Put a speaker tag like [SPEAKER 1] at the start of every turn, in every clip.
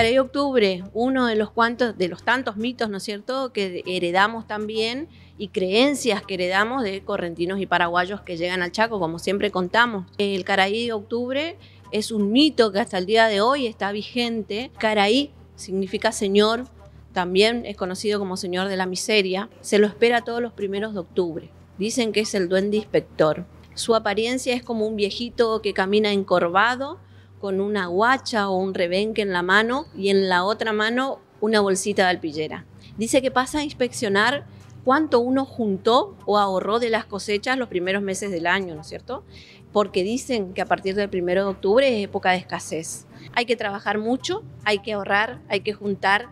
[SPEAKER 1] de Octubre, uno de los cuantos, de los tantos mitos, ¿no es cierto?, que heredamos también y creencias que heredamos de correntinos y paraguayos que llegan al Chaco, como siempre contamos. El Caraí de Octubre es un mito que hasta el día de hoy está vigente. Caraí significa señor, también es conocido como señor de la miseria. Se lo espera todos los primeros de octubre. Dicen que es el duende inspector. Su apariencia es como un viejito que camina encorvado con una guacha o un rebenque en la mano y en la otra mano una bolsita de alpillera. Dice que pasa a inspeccionar cuánto uno juntó o ahorró de las cosechas los primeros meses del año, ¿no es cierto? Porque dicen que a partir del primero de octubre es época de escasez. Hay que trabajar mucho, hay que ahorrar, hay que juntar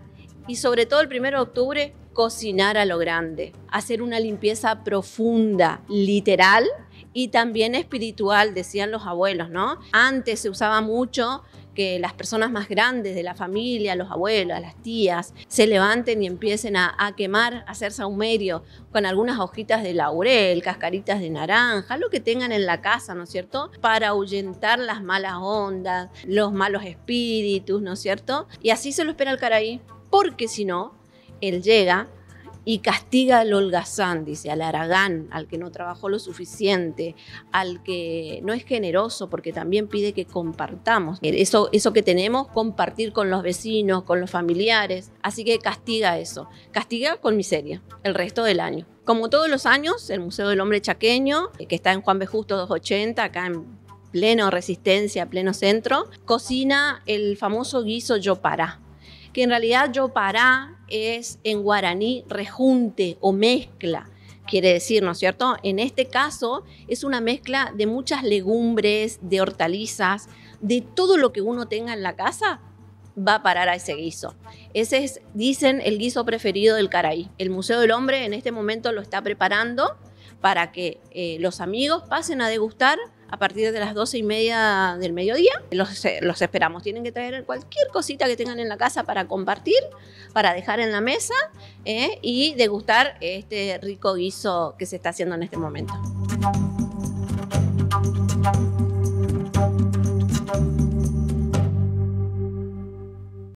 [SPEAKER 1] y sobre todo el primero de octubre cocinar a lo grande, hacer una limpieza profunda, literal, y también espiritual, decían los abuelos, ¿no? Antes se usaba mucho que las personas más grandes de la familia, los abuelos, las tías, se levanten y empiecen a, quemar, a hacer saumerio con algunas hojitas de laurel, cascaritas de naranja, lo que tengan en la casa, ¿no es cierto? Para ahuyentar las malas ondas, los malos espíritus, ¿no es cierto? Y así se lo espera el caraí, porque si no, él llega y castiga al holgazán, dice, al aragán, al que no trabajó lo suficiente, al que no es generoso, porque también pide que compartamos. Eh, eso, eso que tenemos, compartir con los vecinos, con los familiares. Así que castiga eso. Castiga con miseria el resto del año. Como todos los años, el Museo del Hombre Chaqueño, eh, que está en Juan B. Justo 280, acá en pleno resistencia, pleno centro, cocina el famoso guiso yopará que en realidad Yopará es en guaraní rejunte o mezcla quiere decir, ¿no es cierto? En este caso es una mezcla de muchas legumbres, de hortalizas, de todo lo que uno tenga en la casa va a parar a ese guiso. Ese es, dicen, el guiso preferido del Caraí. El Museo del Hombre en este momento lo está preparando para que eh, los amigos pasen a degustar a partir de las doce y media del mediodía. Eh, los, esperamos. Tienen que traer cualquier cosita que tengan en la casa para compartir, para dejar en la mesa eh, y degustar este rico guiso que se está haciendo en este momento.